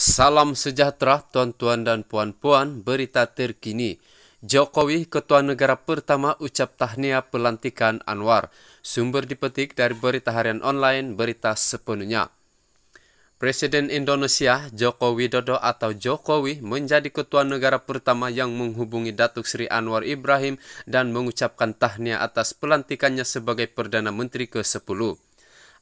Salam sejahtera tuan-tuan dan puan-puan, berita terkini. Jokowi, Ketua Negara Pertama ucap tahniah pelantikan Anwar. Sumber dipetik dari berita harian online, berita sepenuhnya. Presiden Indonesia Joko Widodo atau Jokowi menjadi ketua negara pertama yang menghubungi Datuk Sri Anwar Ibrahim dan mengucapkan tahniah atas pelantikannya sebagai Perdana Menteri ke-10.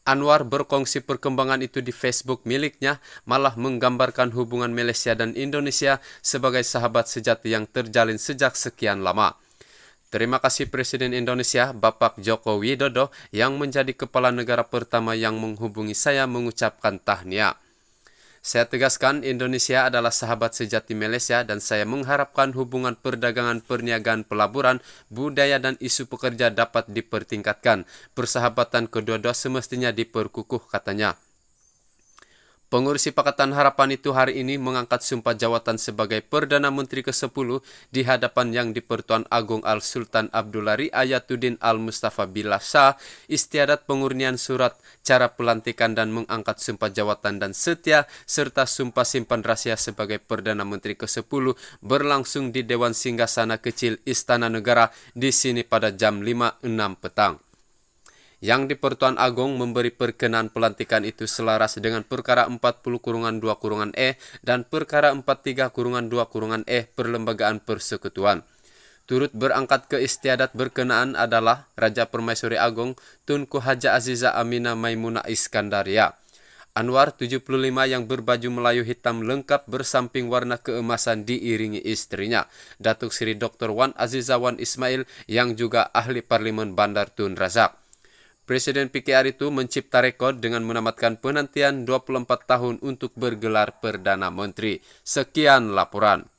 Anwar berkongsi perkembangan itu di Facebook miliknya, malah menggambarkan hubungan Malaysia dan Indonesia sebagai sahabat sejati yang terjalin sejak sekian lama. Terima kasih Presiden Indonesia Bapak Joko Widodo yang menjadi kepala negara pertama yang menghubungi saya mengucapkan tahniah. Saya tegaskan Indonesia adalah sahabat sejati Malaysia dan saya mengharapkan hubungan perdagangan, perniagaan, pelaburan, budaya dan isu pekerja dapat dipertingkatkan. Persahabatan kedua-dua semestinya diperkukuh katanya. Pengurus Pakatan Harapan itu hari ini mengangkat sumpah jawatan sebagai Perdana Menteri ke-10 di hadapan yang Dipertuan pertuan Agung Al-Sultan Abdulari Ayatuddin Al-Mustafa Billah Shah. istiadat pengurnian surat cara pelantikan dan mengangkat sumpah jawatan dan setia serta sumpah simpan rahasia sebagai Perdana Menteri ke-10 berlangsung di Dewan Singgasana Kecil Istana Negara di sini pada jam 5.06 petang yang di Pertuan Agong memberi perkenan pelantikan itu selaras dengan perkara 40 kurungan 2 kurungan E dan perkara 43 kurungan 2 kurungan E Perlembagaan Persekutuan. Turut berangkat ke istiadat berkenaan adalah Raja Permaisuri Agong Tunku Haja Aziza Amina Maimuna Iskandaria. Anwar 75 yang berbaju Melayu hitam lengkap bersamping warna keemasan diiringi istrinya, Datuk Sri Dr. Wan Azizawan Ismail yang juga ahli Parlimen Bandar Tun Razak. Presiden PKR itu mencipta rekor dengan menamatkan penantian 24 tahun untuk bergelar Perdana Menteri. Sekian laporan.